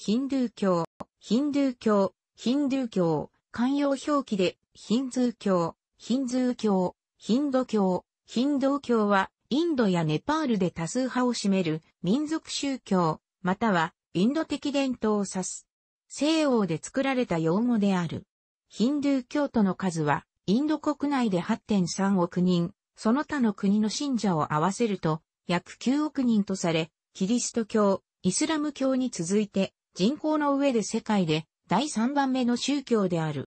ヒンドゥー教、ヒンドゥー教、ヒンドゥー教、慣用表記で、ヒンズー教、ヒンズー教、ヒンド教、ヒンドー教は、インドやネパールで多数派を占める民族宗教、またはインド的伝統を指す。西欧で作られた用語である。ヒンドゥー教徒の数は、インド国内で8.3億人、その他の国の信者を合わせると、約9億人とされ、キリスト教、イスラム教に続いて、人口の上で世界で第3番目の宗教である。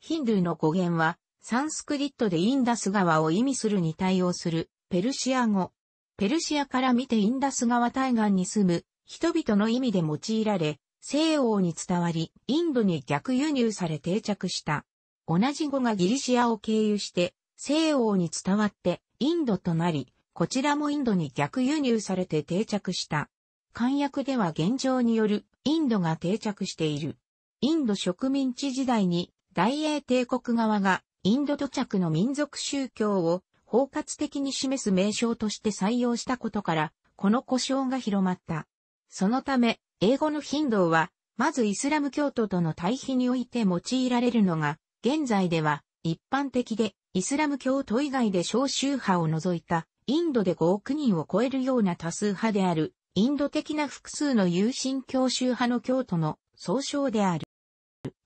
ヒンドゥーの語源は、サンスクリットでインダス川を意味するに対応するペルシア語。ペルシアから見てインダス川対岸に住む人々の意味で用いられ、西欧に伝わり、インドに逆輸入され定着した。同じ語がギリシアを経由して、西欧に伝わってインドとなり、こちらもインドに逆輸入されて定着した。簡約では現状によるインドが定着している。インド植民地時代に大英帝国側がインド土着の民族宗教を包括的に示す名称として採用したことから、この故障が広まった。そのため、英語の頻度は、まずイスラム教徒との対比において用いられるのが、現在では一般的で、イスラム教徒以外で少数派を除いた、インドで5億人を超えるような多数派であるインド的な複数の有神教宗派の教徒の総称である。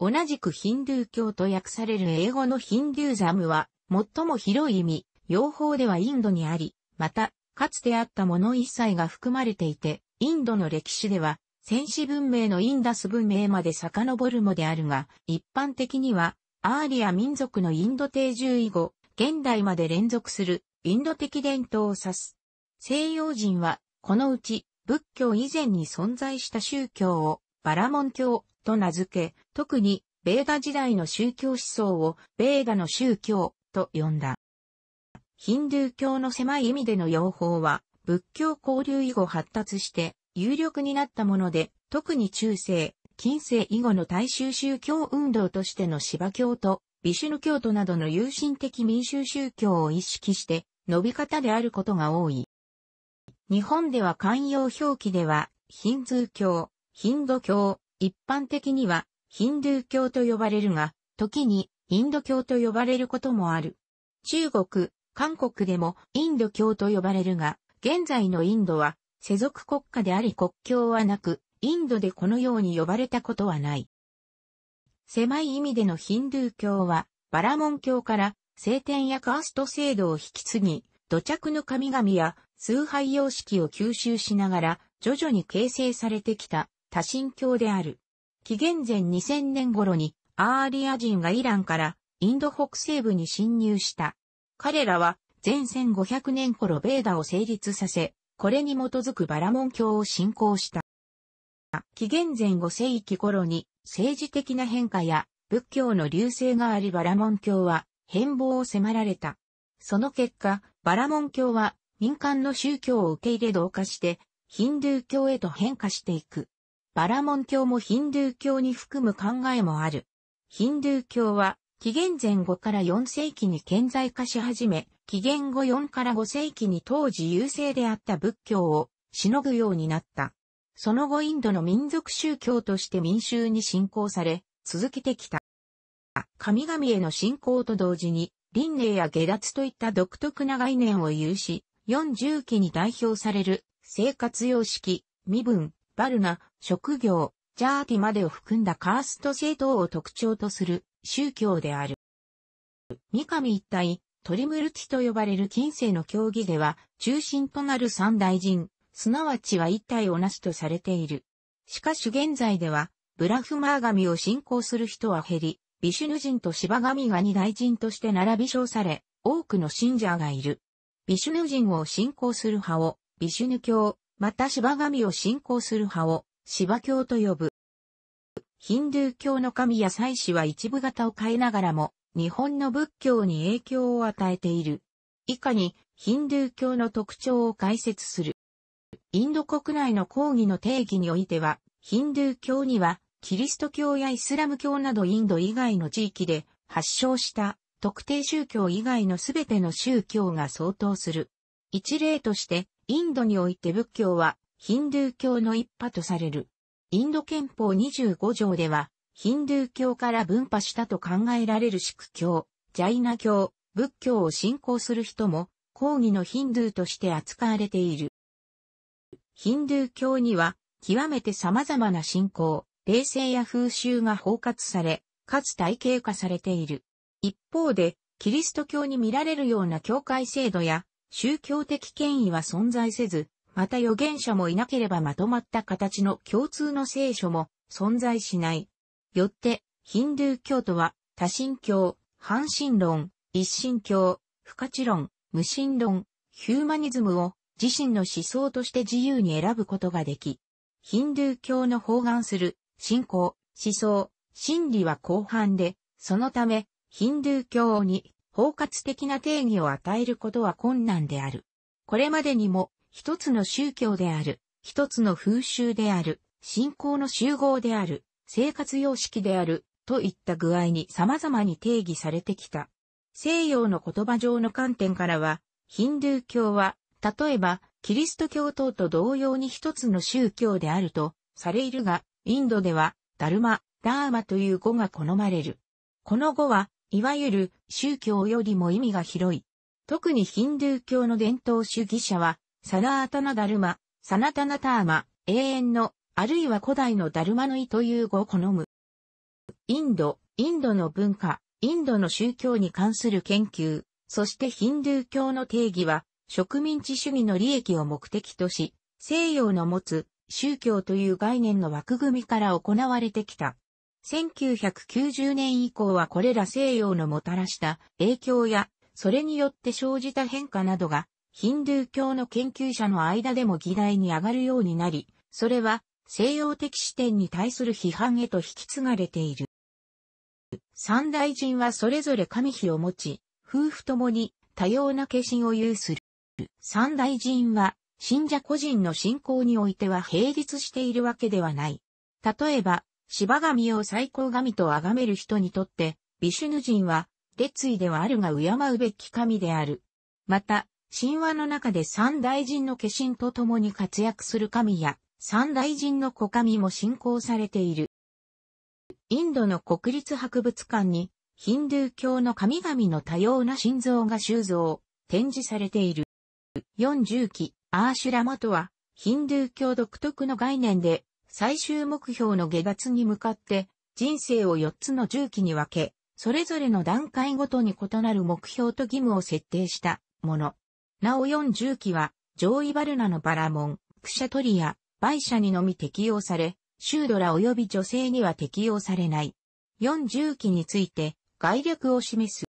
同じくヒンドゥー教と訳される英語のヒンドゥーザムは、最も広い意味、用法ではインドにあり、また、かつてあったもの一切が含まれていて、インドの歴史では、戦士文明のインダス文明まで遡るもであるが、一般的には、アーリア民族のインド定住以後、現代まで連続するインド的伝統を指す。西洋人は、このうち仏教以前に存在した宗教をバラモン教と名付け、特にベーダ時代の宗教思想をベーダの宗教と呼んだ。ヒンドゥー教の狭い意味での用法は仏教交流以後発達して有力になったもので、特に中世、近世以後の大衆宗教運動としての芝教とビシュヌ教徒などの有心的民衆宗教を意識して伸び方であることが多い。日本では寛容表記では、ヒンズー教、ヒンド教、一般的には、ヒンドゥー教と呼ばれるが、時に、インド教と呼ばれることもある。中国、韓国でも、インド教と呼ばれるが、現在のインドは、世俗国家であり国境はなく、インドでこのように呼ばれたことはない。狭い意味でのヒンドゥー教は、バラモン教から、聖典やカースト制度を引き継ぎ、土着の神々や崇拝様式を吸収しながら徐々に形成されてきた多神教である。紀元前2000年頃にアーリア人がイランからインド北西部に侵入した。彼らは前1500年頃ベーダを成立させ、これに基づくバラモン教を信仰した。紀元前5世紀頃に政治的な変化や仏教の流星がありバラモン教は変貌を迫られた。その結果、バラモン教は民間の宗教を受け入れ同化して、ヒンドゥー教へと変化していく。バラモン教もヒンドゥー教に含む考えもある。ヒンドゥー教は、紀元前5から4世紀に顕在化し始め、紀元後4から5世紀に当時優勢であった仏教をしのぐようになった。その後インドの民族宗教として民衆に信仰され、続けてきた。神々への信仰と同時に、輪廻や下脱といった独特な概念を有し、四重期に代表される生活様式、身分、バルナ、職業、ジャーティまでを含んだカースト政党を特徴とする宗教である。三上一体、トリムルティと呼ばれる近世の教義では、中心となる三大人、すなわちは一体をなすとされている。しかし現在では、ブラフマー神を信仰する人は減り、ビシュヌ人と芝神が二大人として並び称され、多くの信者がいる。ビシュヌ人を信仰する派を、ビシュヌ教、また芝神を信仰する派を、芝教と呼ぶ。ヒンドゥー教の神や祭祀は一部型を変えながらも、日本の仏教に影響を与えている。以下に、ヒンドゥー教の特徴を解説する。インド国内の講義の定義においては、ヒンドゥー教にはキリスト教やイスラム教などインド以外の地域で発祥した特定宗教以外のすべての宗教が相当する。一例として、インドにおいて仏教はヒンドゥー教の一派とされる。インド憲法25条では、ヒンドゥー教から分派したと考えられるシク教、ジャイナ教、仏教を信仰する人も、抗議のヒンドゥーとして扱われている。ヒンドゥー教には、極めて様々な信仰、冷静や風習が包括され、かつ体系化されている。一方で、キリスト教に見られるような教会制度や宗教的権威は存在せず、また預言者もいなければまとまった形の共通の聖書も存在しない。よって、ヒンドゥー教徒は多神教、半神論、一神教、不可知論、無神論、ヒューマニズムを自身の思想として自由に選ぶことができ、ヒンドゥー教の包含する信仰、思想、心理は広範で、そのため、ヒンドゥー教に包括的な定義を与えることは困難である。これまでにも、一つの宗教である、一つの風習である、信仰の集合である、生活様式である、といった具合に様々に定義されてきた。西洋の言葉上の観点からは、ヒンドゥー教は、例えば、キリスト教等と同様に一つの宗教であると、されいるが、インドでは、ダルマ、ダーマという語が好まれる。この語は、いわゆる宗教よりも意味が広い。特にヒンドゥー教の伝統主義者は、サナータナダルマ、サナタナターマ、永遠の、あるいは古代のダルマの意という語を好む。インド、インドの文化、インドの宗教に関する研究、そしてヒンドゥー教の定義は、植民地主義の利益を目的とし、西洋の持つ宗教という概念の枠組みから行われてきた。1990年以降はこれら西洋のもたらした影響や、それによって生じた変化などが、ヒンドゥー教の研究者の間でも議題に上がるようになり、それは西洋的視点に対する批判へと引き継がれている。三大人はそれぞれ神秘を持ち、夫婦ともに多様な化身を有する。三大人は信者個人の信仰においては並立しているわけではない。例えば、芝神を最高神と崇める人にとって、ビシュヌ人は、列意ではあるが敬うべき神である。また、神話の中で三大神の化身と共に活躍する神や、三大神の子神も信仰されている。インドの国立博物館に、ヒンドゥー教の神々の多様な神像が収蔵、展示されている。四0期、アーシュラマとは、ヒンドゥー教独特の概念で、最終目標の下脱に向かって、人生を4つの重機に分け、それぞれの段階ごとに異なる目標と義務を設定したもの。なお4重機は、上位バルナのバラモン、クシャトリア、バイシャにのみ適用され、シュードラ及び女性には適用されない。4重機について、概略を示す。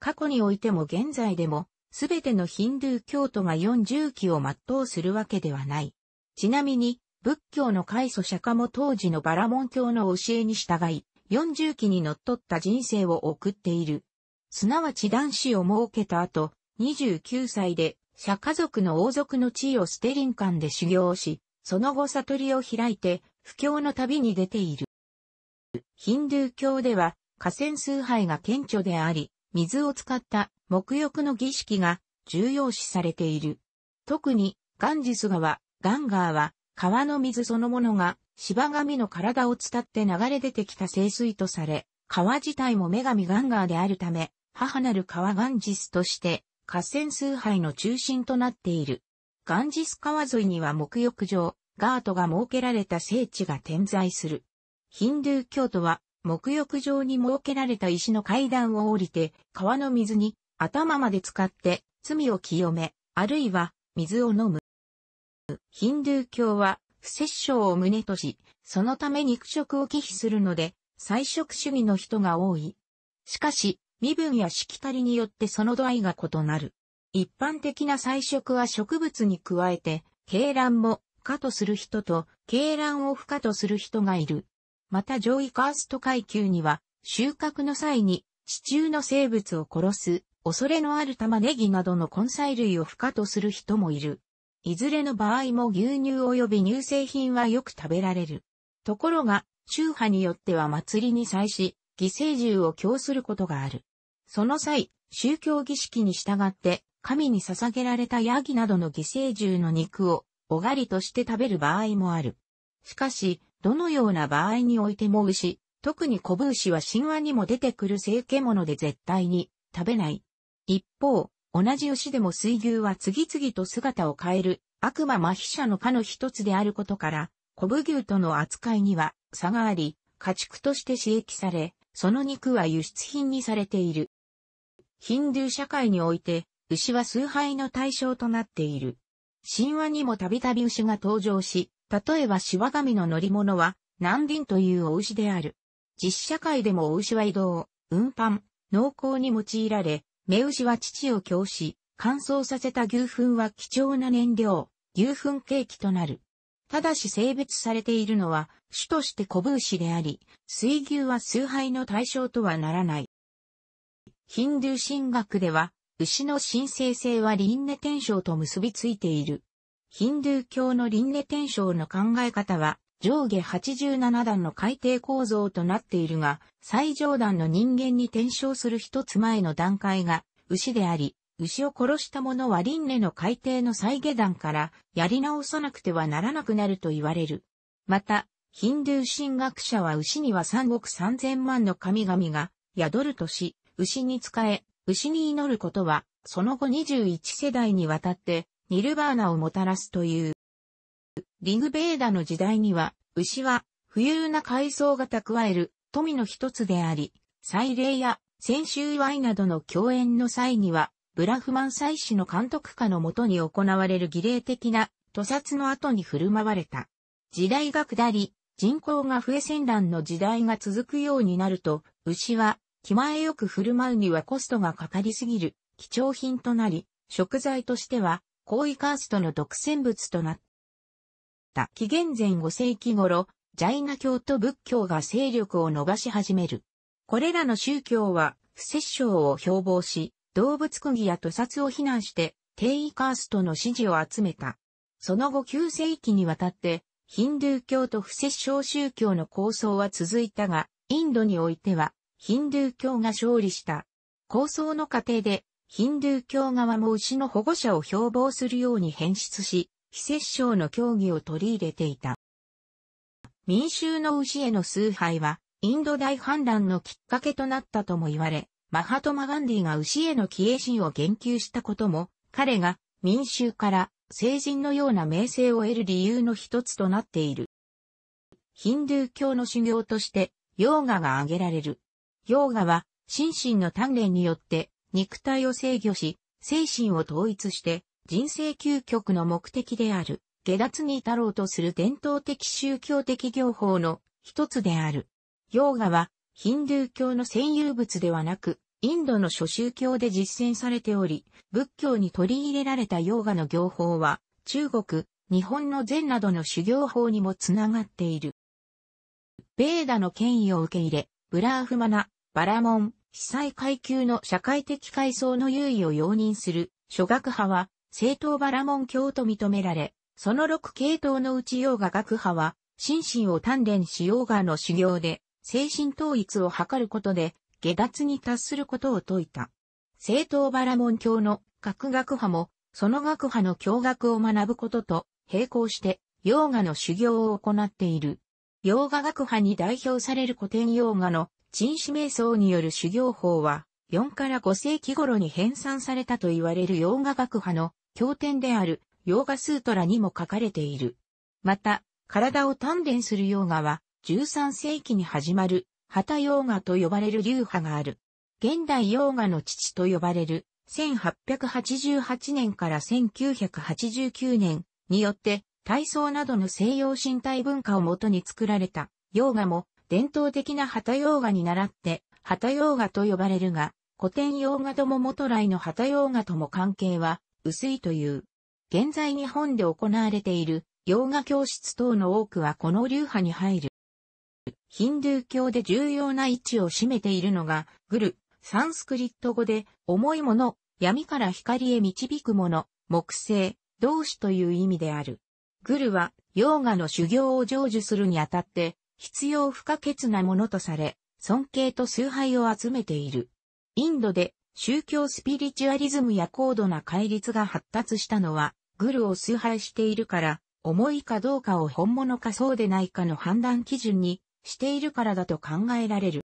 過去においても現在でも、すべてのヒンドゥー教徒が四重期を全うするわけではない。ちなみに、仏教の開祖釈迦も当時のバラモン教の教えに従い、四重期に則った人生を送っている。すなわち男子を設けた後、29歳で、釈迦族の王族の地位を捨て林間で修行し、その後悟りを開いて、布教の旅に出ている。ヒンドゥー教では、河川崇拝が顕著であり、水を使った沐浴の儀式が重要視されている。特にガンジス川、ガンガーは川の水そのものが芝神の体を伝って流れ出てきた清水とされ、川自体も女神ガンガーであるため、母なる川ガンジスとして河川崇拝の中心となっている。ガンジス川沿いには沐浴場、ガートが設けられた聖地が点在する。ヒンドゥー教徒は木浴場に設けられた石の階段を降りて、川の水に頭まで使って罪を清め、あるいは水を飲む。ヒンドゥー教は不摂生を旨とし、そのため肉食を忌避するので、菜食主義の人が多い。しかし、身分やしきたりによってその度合いが異なる。一般的な菜食は植物に加えて、鶏卵も不可とする人と、鶏卵を不可とする人がいる。また上位カースト階級には、収穫の際に、地中の生物を殺す、恐れのある玉ねぎなどの根菜類を不可とする人もいる。いずれの場合も牛乳及び乳製品はよく食べられる。ところが、宗派によっては祭りに際し、犠牲獣を供することがある。その際、宗教儀式に従って、神に捧げられたヤギなどの犠牲獣の肉を、おがりとして食べる場合もある。しかし、どのような場合においても牛、特にブ牛は神話にも出てくる生獣で絶対に食べない。一方、同じ牛でも水牛は次々と姿を変える悪魔麻痺者の科の一つであることから、古ブ牛との扱いには差があり、家畜として刺激され、その肉は輸出品にされている。ヒンドゥー社会において、牛は崇拝の対象となっている。神話にもたびたび牛が登場し、例えばシワがみの乗り物は、南林というお牛である。実社会でもお牛は移動、運搬、濃厚に用いられ、目牛は乳を供し、乾燥させた牛糞は貴重な燃料、牛糞ケーキとなる。ただし性別されているのは、種としてコブ牛であり、水牛は崇拝の対象とはならない。ヒンドゥー神学では、牛の神聖性は輪廻転生と結びついている。ヒンドゥー教の輪廻転生の考え方は、上下87段の海底構造となっているが、最上段の人間に転生する一つ前の段階が、牛であり、牛を殺した者は輪廻の海底の再下段から、やり直さなくてはならなくなると言われる。また、ヒンドゥー神学者は牛には3億3000万の神々が宿るとし、牛に仕え、牛に祈ることは、その後21世代にわたって、ニルバーナをもたらすという。リグベーダの時代には、牛は、富裕な階層が蓄える富の一つであり、祭礼や先週祝いなどの共演の際には、ブラフマン祭祀の監督下のもとに行われる儀礼的な屠殺の後に振る舞われた。時代が下り、人口が増え戦乱の時代が続くようになると、牛は気前よく振る舞うにはコストがかかりすぎる貴重品となり、食材としては高位カーストの独占物となった。紀元前5世紀頃、ジャイナ教と仏教が勢力を伸ばし始める。これらの宗教は、不摂生を標榜し、動物釘や屠殺を非難して、低位カーストの支持を集めた。その後9世紀にわたって、ヒンドゥー教と不摂生宗教の構想は続いたが、インドにおいては、ヒンドゥー教が勝利した。構想の過程で、ヒンドゥー教側も牛の保護者を標榜するように変質し、非摂政の教義を取り入れていた。民衆の牛への崇拝は、インド大反乱のきっかけとなったとも言われ、マハトマ・ガンディが牛への帰依心を言及したことも、彼が民衆から成人のような名声を得る理由の一つとなっている。ヒンドゥー教の修行として、ヨーガが挙げられる。ヨーガは、心身の鍛錬によって、肉体を制御し、精神を統一して、人生究極の目的である、下脱に至ろうとする伝統的宗教的行法の一つである。ヨーガは、ヒンドゥー教の占有物ではなく、インドの諸宗教で実践されており、仏教に取り入れられたヨーガの行法は、中国、日本の禅などの修行法にもつながっている。ベーダの権威を受け入れ、ブラーフマナ、バラモン、被災階級の社会的階層の優位を容認する、諸学派は、正統バラモン教と認められ、その6系統のうち洋画学派は、心身を鍛錬し洋画の修行で、精神統一を図ることで、下脱に達することを説いた。正統バラモン教の学学派も、その学派の教学を学ぶことと、並行して、洋画の修行を行っている。洋画学派に代表される古典洋画の陳氏瞑想による修行法は、4から5世紀頃に編纂されたと言われる洋画学派の経典である洋画スートラにも書かれている。また、体を鍛錬する洋画は、13世紀に始まる、旗洋画と呼ばれる流派がある。現代洋画の父と呼ばれる、1888年から1989年によって、体操などの西洋身体文化をもとに作られた、洋画も伝統的な旗洋画に倣って、旗洋画と呼ばれるが、古典洋画とも元来の旗洋画とも関係は薄いという。現在日本で行われている洋画教室等の多くはこの流派に入る。ヒンドゥー教で重要な位置を占めているのが、グル、サンスクリット語で、重いもの、闇から光へ導くもの、木星、同志という意味である。グルは、洋画の修行を成就するにあたって、必要不可欠なものとされ、尊敬と崇拝を集めている。インドで宗教スピリチュアリズムや高度な戒律が発達したのは、グルを崇拝しているから、重いかどうかを本物かそうでないかの判断基準にしているからだと考えられる。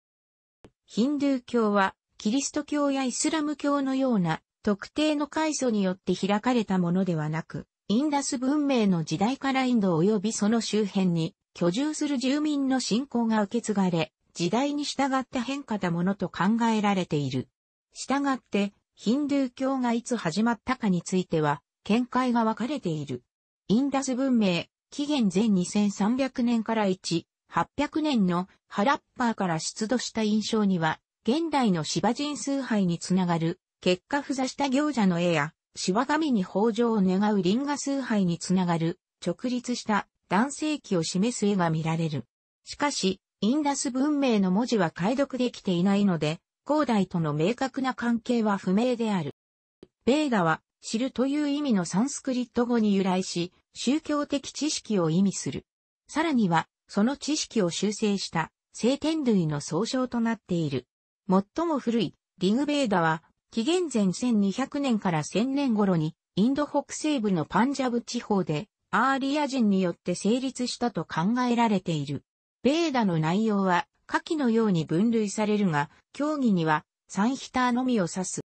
ヒンドゥー教は、キリスト教やイスラム教のような特定の階層によって開かれたものではなく、インダス文明の時代からインド及びその周辺に居住する住民の信仰が受け継がれ、時代に従った変化だものと考えられている。従って、ヒンドゥー教がいつ始まったかについては、見解が分かれている。インダス文明、紀元前2300年から1、800年のハラッパーから出土した印象には、現代のシバ人崇拝につながる、結果ふざした行者の絵や、シワ神に豊穣を願うリンガ崇拝につながる、直立した男性器を示す絵が見られる。しかし、インダス文明の文字は解読できていないので、広大との明確な関係は不明である。ベーダは、知るという意味のサンスクリット語に由来し、宗教的知識を意味する。さらには、その知識を修正した、聖天類の総称となっている。最も古い、リグベーダは、紀元前1200年から1000年頃に、インド北西部のパンジャブ地方で、アーリア人によって成立したと考えられている。ベーダの内容は下記のように分類されるが、教義にはサンヒターのみを指す。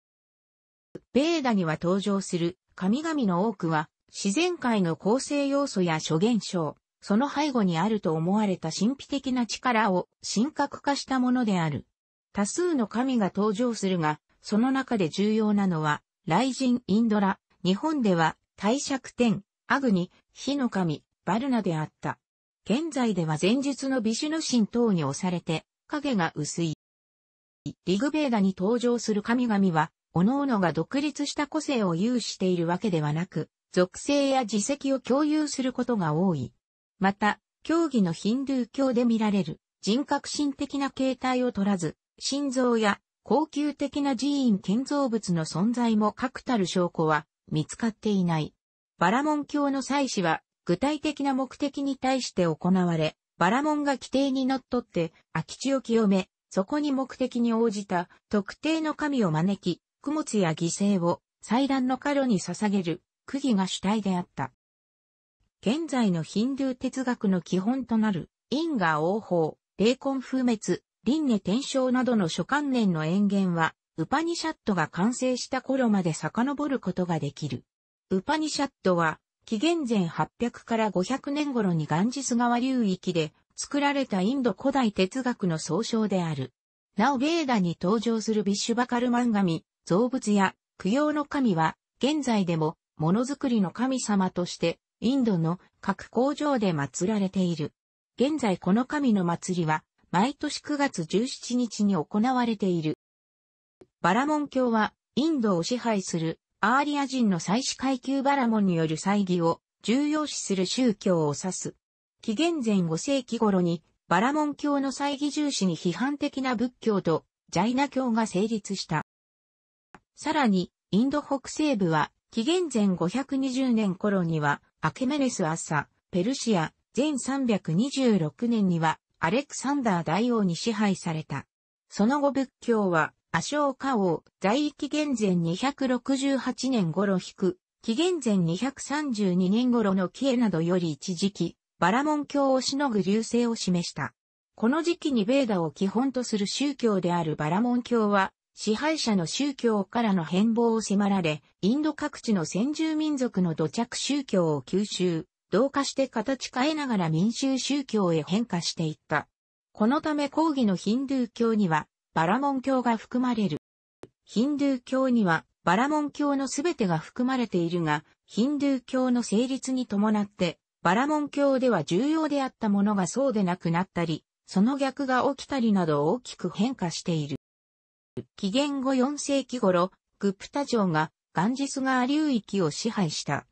ベーダには登場する神々の多くは自然界の構成要素や諸現象、その背後にあると思われた神秘的な力を神格化したものである。多数の神が登場するが、その中で重要なのは、雷神インドラ、日本では、帝釈天、アグニ、火の神、バルナであった。現在では前述のビシュヌ神等に押されて、影が薄い。リグベーダに登場する神々は、各々が独立した個性を有しているわけではなく、属性や自責を共有することが多い。また、教義のヒンドゥー教で見られる人格心的な形態を取らず、心臓や高級的な寺院建造物の存在も確たる証拠は見つかっていない。バラモン教の祭祀は、具体的な目的に対して行われ、バラモンが規定にのっとって、空き地を清め、そこに目的に応じた特定の神を招き、供物や犠牲を祭壇の過路に捧げる、釘が主体であった。現在のヒンドゥー哲学の基本となる、因果応報、霊魂風滅、輪廻転生などの諸観念の演言は、ウパニシャットが完成した頃まで遡ることができる。ウパニシャットは、紀元前800から500年頃にガンジス川流域で作られたインド古代哲学の総称である。なおベーダに登場するビッシュバカルマン神、造物や供養の神は、現在でもものづくりの神様として、インドの各工場で祀られている。現在この神の祭りは、毎年9月17日に行われている。バラモン教は、インドを支配するアーリア人の祭祀階級バラモンによる祭儀を重要視する宗教を指す。紀元前5世紀頃にバラモン教の祭儀重視に批判的な仏教とジャイナ教が成立した。さらに、インド北西部は紀元前520年頃にはアケメネス・アッサ、ペルシア、前326年にはアレクサンダー大王に支配された。その後仏教はアショーカ王、在位紀元前268年頃引く、紀元前232年頃のキエなどより一時期、バラモン教をしのぐ流星を示した。この時期にベーダを基本とする宗教であるバラモン教は、支配者の宗教からの変貌を迫られ、インド各地の先住民族の土着宗教を吸収、同化して形変えながら民衆宗教へ変化していった。このため抗議のヒンドゥー教には、バラモン教が含まれる。ヒンドゥー教にはバラモン教のすべてが含まれているが、ヒンドゥー教の成立に伴って、バラモン教では重要であったものがそうでなくなったり、その逆が起きたりなど大きく変化している。紀元後4世紀頃、グプタ城がガンジス川流域を支配した。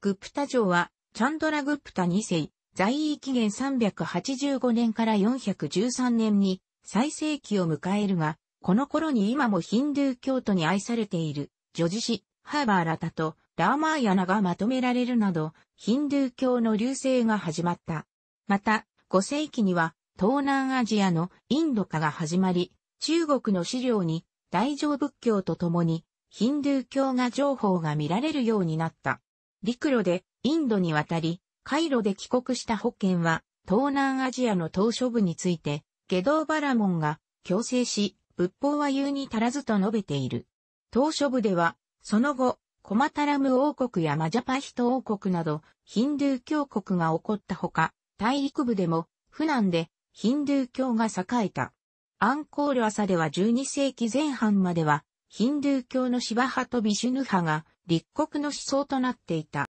グプタ城は、チャンドラグプタ2世、在位紀元385年から413年に最盛期を迎えるが、この頃に今もヒンドゥー教徒に愛されている、ジョジシ、ハーバーラタとラーマーヤナがまとめられるなど、ヒンドゥー教の流星が始まった。また、5世紀には東南アジアのインド化が始まり、中国の資料に大乗仏教とともにヒンドゥー教が情報が見られるようになった。陸路でインドに渡り、カイロで帰国した保険は東南アジアの島嶼部について下道バラモンが強制し、仏法は言うに足らずと述べている。当初部では、その後、コマタラム王国やマジャパヒト王国など、ヒンドゥー教国が起こったほか、大陸部でも、普段で、ヒンドゥー教が栄えた。アンコール朝では12世紀前半までは、ヒンドゥー教のシバ派とビシュヌ派が、立国の思想となっていた。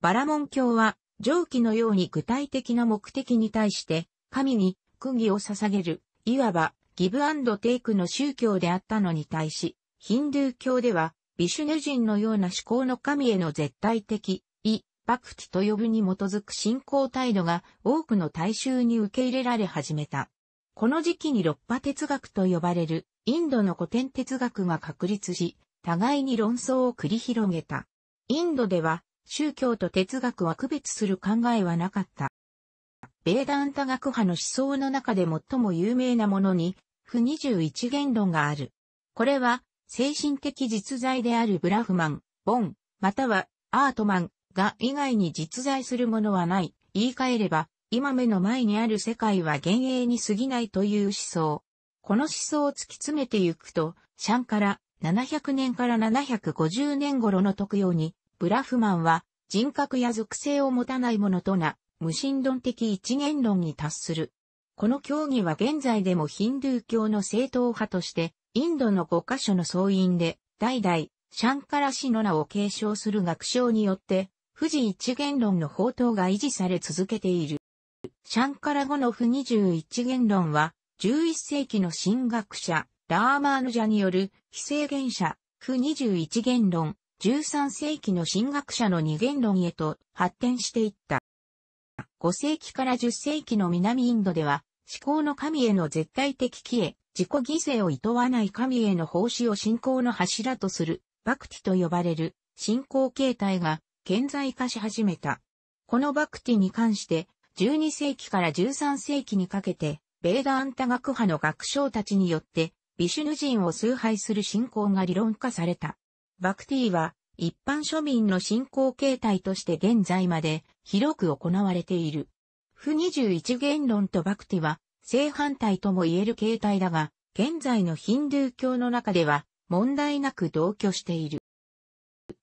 バラモン教は、上記のように具体的な目的に対して、神に国技を捧げる、いわばギブアンドテイクの宗教であったのに対し、ヒンドゥー教では、ビシュヌ人のような思考の神への絶対的、イ、バクティと呼ぶに基づく信仰態度が多くの大衆に受け入れられ始めた。この時期に六波哲学と呼ばれるインドの古典哲学が確立し、互いに論争を繰り広げた。インドでは宗教と哲学は区別する考えはなかった。ベーダンタ学派の思想の中で最も有名なものに、不二十一言論がある。これは、精神的実在であるブラフマン、ボン、またはアートマンが以外に実在するものはない。言い換えれば、今目の前にある世界は幻影に過ぎないという思想。この思想を突き詰めてゆくと、シャンから700年から750年頃の特用に、ブラフマンは人格や属性を持たないものとな無神論的一元論に達する。この教義は現在でもヒンドゥー教の正統派として、インドの5カ所の総員で、代々、シャンカラシの名を継承する学章によって、富士一元論の宝刀が維持され続けている。シャンカラ語の不21元論は、11世紀の神学者、ラーマーヌジャによる、非制限者、不21元論、13世紀の神学者の二元論へと発展していった。5世紀から10世紀の南インドでは、至高の神への絶対的帰依、自己犠牲を厭わない神への奉仕を信仰の柱とする、バクティと呼ばれる信仰形態が顕在化し始めた。このバクティに関して、12世紀から13世紀にかけて、ベーダアンタ学派の学生たちによって、ビシュヌ人を崇拝する信仰が理論化された。バクティは、一般庶民の信仰形態として現在まで広く行われている。不21言論とバクティは正反対とも言える形態だが、現在のヒンドゥー教の中では問題なく同居している。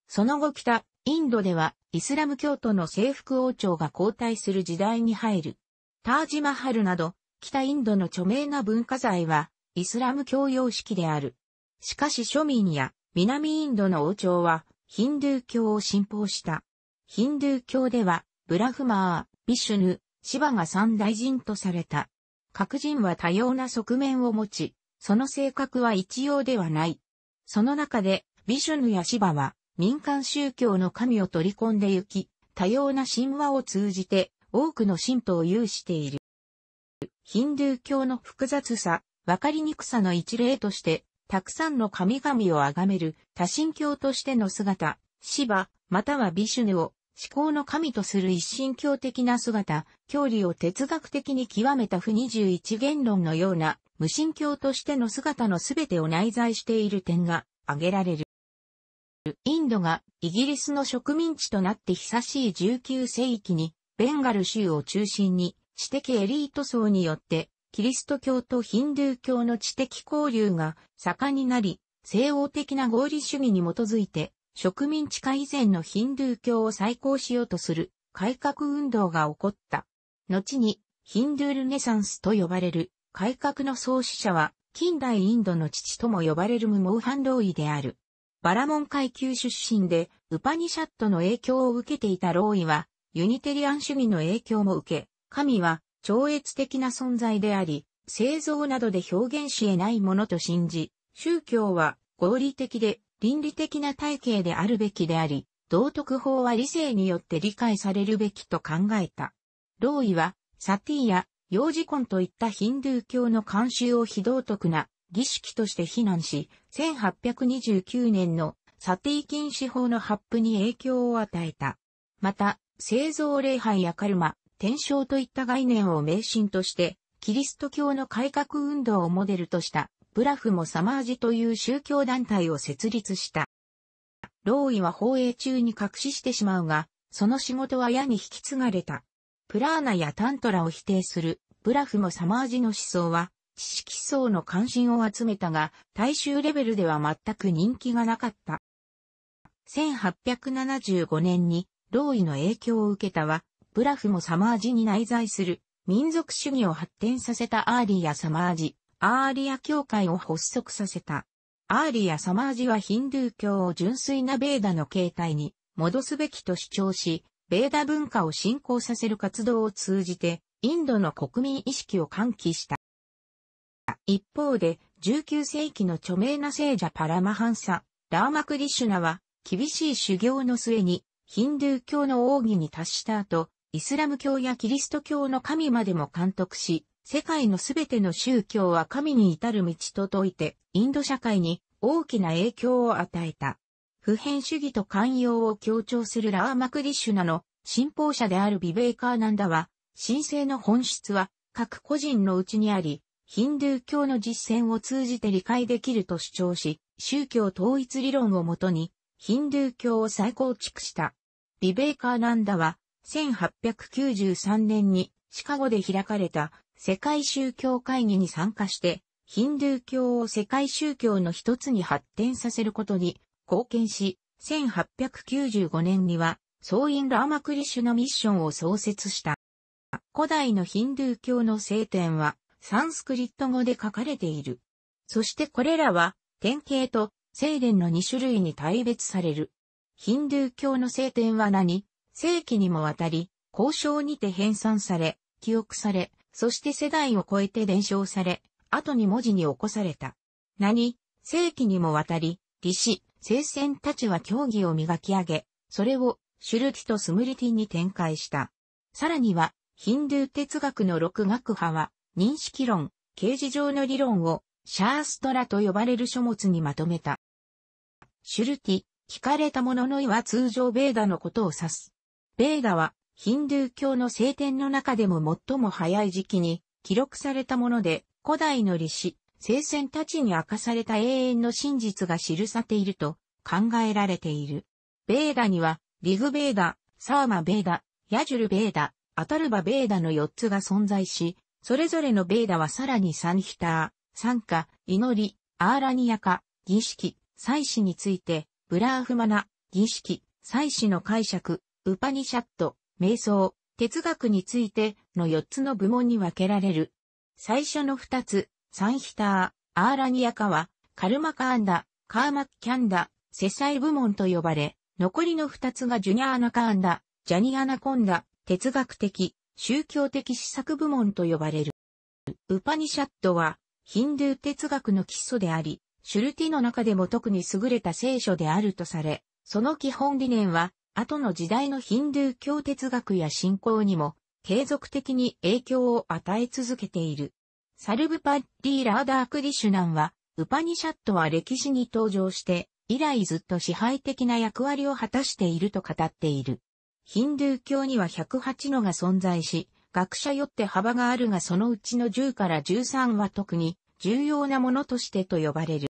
その後北、インドではイスラム教徒の征服王朝が交代する時代に入る。タージマハルなど北インドの著名な文化財はイスラム教様式である。しかし庶民や南インドの王朝はヒンドゥー教を信奉した。ヒンドゥー教では、ブラフマー、ビシュヌ、シバが三大人とされた。各人は多様な側面を持ち、その性格は一様ではない。その中で、ビシュヌやシバは、民間宗教の神を取り込んでゆき、多様な神話を通じて、多くの神徒を有している。ヒンドゥー教の複雑さ、わかりにくさの一例として、たくさんの神々を崇める多神教としての姿、芝、またはビシュヌを思考の神とする一神教的な姿、教理を哲学的に極めた不二十一言論のような無神教としての姿のすべてを内在している点が挙げられる。インドがイギリスの植民地となって久しい19世紀にベンガル州を中心に私的エリート層によってキリスト教とヒンドゥー教の知的交流が盛んになり、西欧的な合理主義に基づいて、植民地化以前のヒンドゥー教を再興しようとする改革運動が起こった。後に、ヒンドゥールネサンスと呼ばれる改革の創始者は、近代インドの父とも呼ばれる無謀反動医である。バラモン階級出身で、ウパニシャットの影響を受けていたローイは、ユニテリアン主義の影響も受け、神は超越的な存在であり、製造などで表現し得ないものと信じ、宗教は合理的で倫理的な体系であるべきであり、道徳法は理性によって理解されるべきと考えた。老ーは、サティや、幼児婚といったヒンドゥー教の慣習を非道徳な儀式として非難し、1829年のサティ禁止法の発布に影響を与えた。また、製造礼拝やカルマ、天正といった概念を迷信として、キリスト教の改革運動をモデルとした、ブラフもサマージという宗教団体を設立した。ローイは放映中に隠ししてしまうが、その仕事は矢に引き継がれた。プラーナやタントラを否定する、ブラフもサマージの思想は、知識層の関心を集めたが、大衆レベルでは全く人気がなかった。1875年に、ローイの影響を受けたは、ブラフもサマージに内在する民族主義を発展させたアーリア・サマージ、アーリア教会を発足させた。アーリア・サマージはヒンドゥー教を純粋なベーダの形態に戻すべきと主張し、ベーダ文化を振興させる活動を通じて、インドの国民意識を喚起した。一方で、19世紀の著名な聖者パラマハンサ、ラーマクリシュナは、厳しい修行の末に、ヒンドゥー教の奥義に達した後、イスラム教やキリスト教の神までも監督し、世界のすべての宗教は神に至る道と説いて、インド社会に大きな影響を与えた。普遍主義と寛容を強調するラーマクディシュナの信奉者であるビベーカーナンダは、神聖の本質は各個人のうちにあり、ヒンドゥー教の実践を通じて理解できると主張し、宗教統一理論をもとに、ヒンドゥー教を再構築した。ビベーカーナンダは、1893年にシカゴで開かれた世界宗教会議に参加して、ヒンドゥー教を世界宗教の一つに発展させることに貢献し、1895年には、総員ラーマクリシュのミッションを創設した。古代のヒンドゥー教の聖典は、サンスクリット語で書かれている。そしてこれらは、典型と、聖典の2種類に大別される。ヒンドゥー教の聖典は何世紀にもわたり、交渉にて編纂され、記憶され、そして世代を超えて伝承され、後に文字に起こされた。何、世紀にもわたり、理氏、聖戦たちは競技を磨き上げ、それをシュルティとスムリティに展開した。さらには、ヒンドゥー哲学の六学派は、認識論、形事上の理論を、シャーストラと呼ばれる書物にまとめた。シュルティ、聞かれたものの意は通常ベーダのことを指す。ベーダは、ヒンドゥー教の聖典の中でも最も早い時期に記録されたもので、古代の理師、聖戦たちに明かされた永遠の真実が記されていると考えられている。ベーダには、リグベーダ、サーマベーダ、ヤジュルベーダ、アタルバベーダの4つが存在し、それぞれのベーダはさらにサンヒター、参加、祈り、アーラニヤカ、儀式、祭祀について、ブラーフマナ、儀式、祭祀の解釈、ウパニシャット、瞑想、哲学についての4つの部門に分けられる。最初の2つ、サンヒター、アーラニアカは、カルマカーンダ、カーマッキャンダ、世祭部門と呼ばれ、残りの2つがジュニアーナカーンダ、ジャニアナコンダ、哲学的、宗教的施策部門と呼ばれる。ウパニシャットは、ヒンドゥー哲学の基礎であり、シュルティの中でも特に優れた聖書であるとされ、その基本理念は、後の時代のヒンドゥー教哲学や信仰にも継続的に影響を与え続けている。サルブパッディ・ラーダー・クリシュナンは、ウパニシャットは歴史に登場して、以来ずっと支配的な役割を果たしていると語っている。ヒンドゥー教には108のが存在し、学者よって幅があるがそのうちの10から13は特に重要なものとしてと呼ばれる。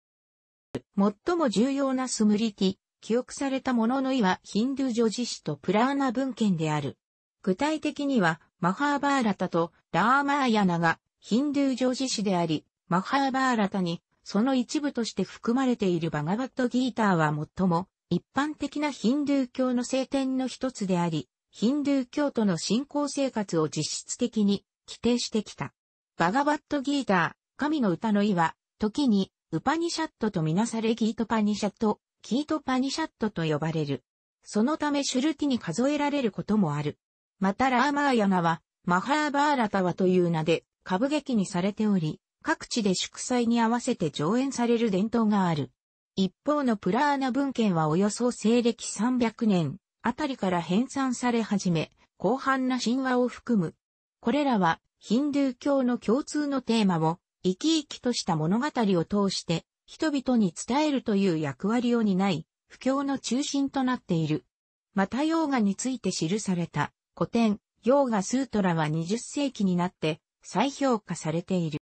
最も重要なスムリティ、記憶されたものの意はヒンドゥー女子史とプラーナ文献である。具体的には、マハーバーラタとラーマーヤナがヒンドゥー女子史であり、マハーバーラタにその一部として含まれているバガバットギーターは最も一般的なヒンドゥー教の聖典の一つであり、ヒンドゥー教徒の信仰生活を実質的に規定してきた。バガバットギーター、神の歌の意は、時に、ウパニシャットとみなされギートパニシャットキートパニシャットと呼ばれる。そのためシュルティに数えられることもある。またラーマーヤナは、マハーバーラタワという名で、歌舞劇にされており、各地で祝祭に合わせて上演される伝統がある。一方のプラーナ文献はおよそ西暦300年あたりから編纂され始め、広範な神話を含む。これらはヒンドゥー教の共通のテーマを生き生きとした物語を通して人々に伝えるという役割を担い、布教の中心となっている。またヨーガについて記された古典、ヨーガスートラは20世紀になって再評価されている。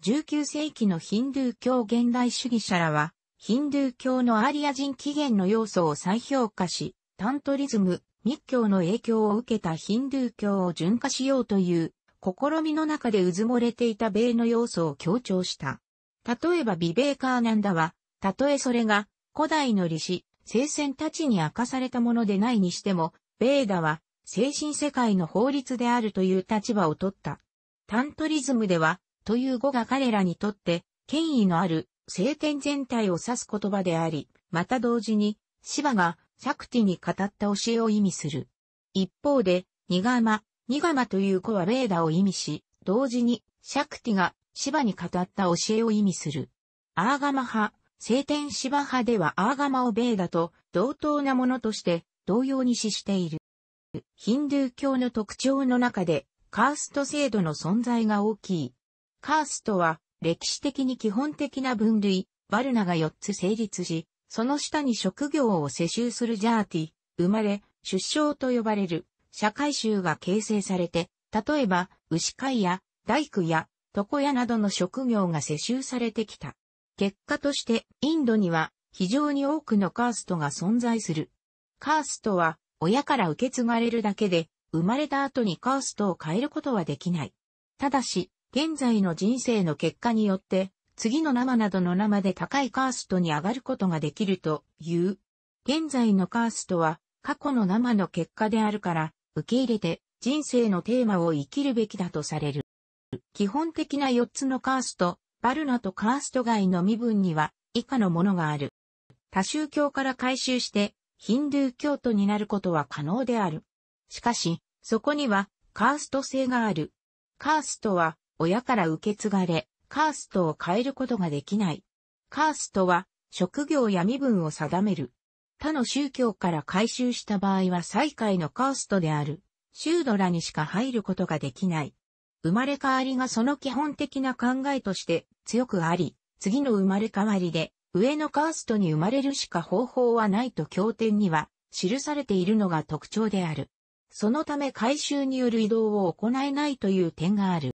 19世紀のヒンドゥー教現代主義者らは、ヒンドゥー教のアリア人起源の要素を再評価し、タントリズム、密教の影響を受けたヒンドゥー教を純化しようという試みの中で渦漏れていた米の要素を強調した。例えばビベーカーナンダは、たとえそれが古代の理子、聖戦たちに明かされたものでないにしても、ベーダは精神世界の法律であるという立場を取った。タントリズムでは、という語が彼らにとって、権威のある聖典全体を指す言葉であり、また同時に、シバがシャクティに語った教えを意味する。一方で、ニガマ、ニガマという語はベーダを意味し、同時に、シャクティが芝に語った教えを意味する。アーガマ派、聖典芝派ではアーガマをベーダと同等なものとして同様に死している。ヒンドゥー教の特徴の中でカースト制度の存在が大きい。カーストは歴史的に基本的な分類、バルナが4つ成立し、その下に職業を世襲するジャーティ、生まれ、出生と呼ばれる社会衆が形成されて、例えば牛飼いや大工や床屋などの職業が世襲されてきた。結果として、インドには非常に多くのカーストが存在する。カーストは、親から受け継がれるだけで、生まれた後にカーストを変えることはできない。ただし、現在の人生の結果によって、次の生などの生で高いカーストに上がることができるという。現在のカーストは、過去の生の結果であるから、受け入れて人生のテーマを生きるべきだとされる。基本的な4つのカースト、バルナとカースト外の身分には以下のものがある。多宗教から回収してヒンドゥー教徒になることは可能である。しかし、そこにはカースト性がある。カーストは親から受け継がれ、カーストを変えることができない。カーストは職業や身分を定める。他の宗教から回収した場合は最下位のカーストである。ードらにしか入ることができない。生まれ変わりがその基本的な考えとして強くあり、次の生まれ変わりで上のカーストに生まれるしか方法はないと経典には記されているのが特徴である。そのため改修による移動を行えないという点がある。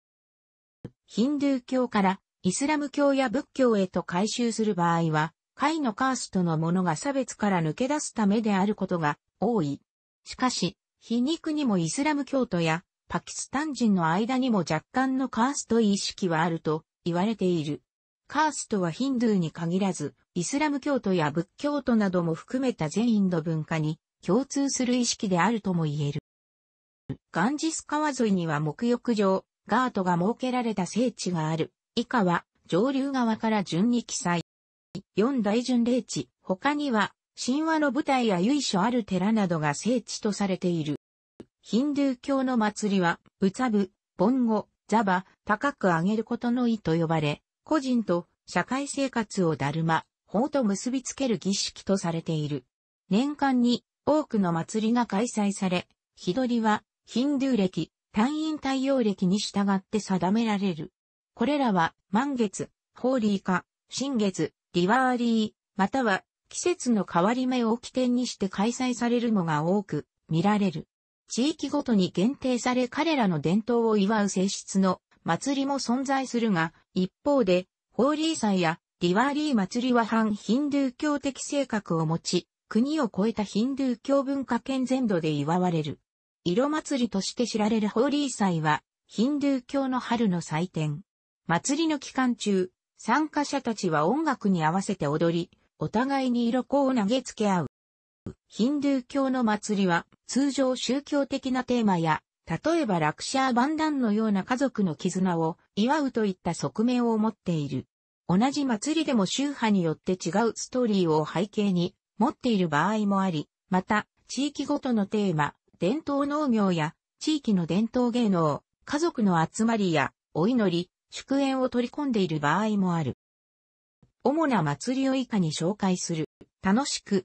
ヒンドゥー教からイスラム教や仏教へと改修する場合は、下位のカーストのものが差別から抜け出すためであることが多い。しかし、皮肉にもイスラム教徒やパキスタン人の間にも若干のカースト意識はあると言われている。カーストはヒンドゥーに限らず、イスラム教徒や仏教徒なども含めた全員の文化に共通する意識であるとも言える。ガンジス川沿いには沐浴場、ガートが設けられた聖地がある。以下は上流側から順に記載。四大巡礼地、他には神話の舞台や由緒ある寺などが聖地とされている。ヒンドゥー教の祭りは、ウツァブ、ボンゴ、ザバ、高く上げることの意と呼ばれ、個人と社会生活をダルマ、法と結びつける儀式とされている。年間に多くの祭りが開催され、日取りはヒンドゥー歴、単位太陽歴に従って定められる。これらは満月、ホーリー化、新月、リワーリー、または季節の変わり目を起点にして開催されるのが多く見られる。地域ごとに限定され彼らの伝統を祝う性質の祭りも存在するが、一方で、ホーリー祭やディワーリー祭りは反ヒンドゥー教的性格を持ち、国を超えたヒンドゥー教文化圏全土で祝われる。色祭りとして知られるホーリー祭は、ヒンドゥー教の春の祭典。祭りの期間中、参加者たちは音楽に合わせて踊り、お互いに色粉を投げつけ合う。ヒンドゥー教の祭りは、通常宗教的なテーマや、例えば落車万ャバンダンのような家族の絆を祝うといった側面を持っている。同じ祭りでも宗派によって違うストーリーを背景に持っている場合もあり、また、地域ごとのテーマ、伝統農業や地域の伝統芸能、家族の集まりやお祈り、祝宴を取り込んでいる場合もある。主な祭りを以下に紹介する。楽しく、